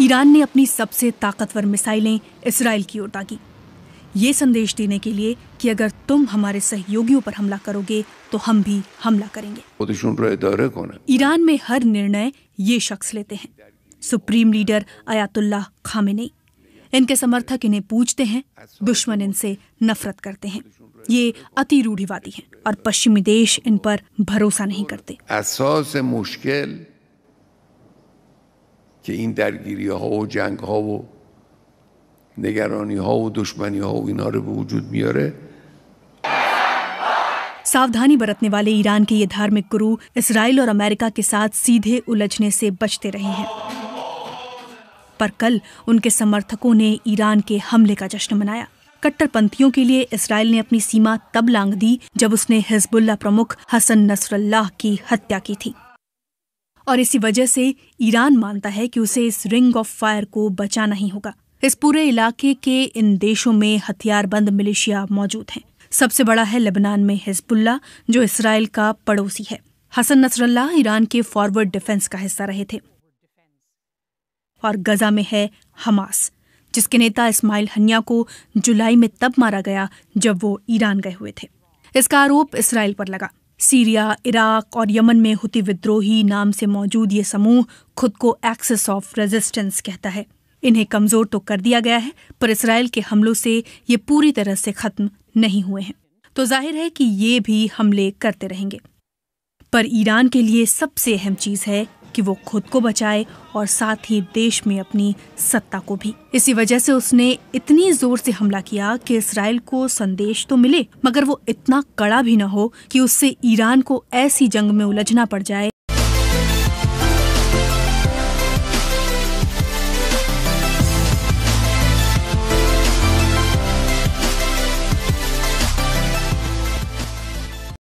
Iran ने अपनी सबसे ताकतवर मिसाइलें इसराइल की ओर दागी ये संदेश देने के लिए कि अगर तुम हमारे सहयोगियों पर हमला करोगे तो हम भी हमला करेंगे ईरान में हर निर्णय ये शख्स लेते हैं सुप्रीम लीडर अयातुल्ला खामेनी इनके समर्थक इन्हें पूछते हैं दुश्मन इनसे नफरत करते हैं ये अति रूढ़िवादी हैं और पश्चिमी देश इन पर भरोसा नहीं करते که این درگیری ها و جنگ ها و نگرانی ها و دشمنی ها و اینا رو به وجود میاره सावधानी बरतने वाले ईरान के ये धार्मिक गुरु इसराइल और अमेरिका के साथ सीधे उलझने से बचते रहे हैं पर कल उनके समर्थकों ने ईरान के हमले का जश्न मनाया कट्टरपंथियों के लिए इसराइल ने अपनी सीमा तब लांग दी जब उसने हिजबुल्ला प्रमुख हसन नसरल्लाह की हत्या की थी और इसी वजह से ईरान मानता है कि उसे इस रिंग ऑफ फायर को बचाना ही होगा इस पूरे इलाके के इन देशों में हथियारबंद मिलिशिया मौजूद हैं सबसे बड़ा है लेबनान में हिजबुल्ला जो इसराइल का पड़ोसी है हसन नसरल्ला ईरान के फॉरवर्ड डिफेंस का हिस्सा रहे थे और गजा में है हमास जिसके नेता इस्माइल हनिया को जुलाई में तब मारा गया जब वो ईरान गए हुए थे इसका आरोप इसराइल पर लगा सीरिया इराक और यमन में हुती विद्रोही नाम से मौजूद ये समूह खुद को एक्सेस ऑफ रेजिस्टेंस कहता है इन्हें कमजोर तो कर दिया गया है पर इसराइल के हमलों से ये पूरी तरह से खत्म नहीं हुए हैं तो जाहिर है कि ये भी हमले करते रहेंगे पर ईरान के लिए सबसे अहम चीज है कि वो खुद को बचाए और साथ ही देश में अपनी सत्ता को भी इसी वजह से उसने इतनी जोर से हमला किया कि इसराइल को संदेश तो मिले मगर वो इतना कड़ा भी न हो कि उससे ईरान को ऐसी जंग में उलझना पड़ जाए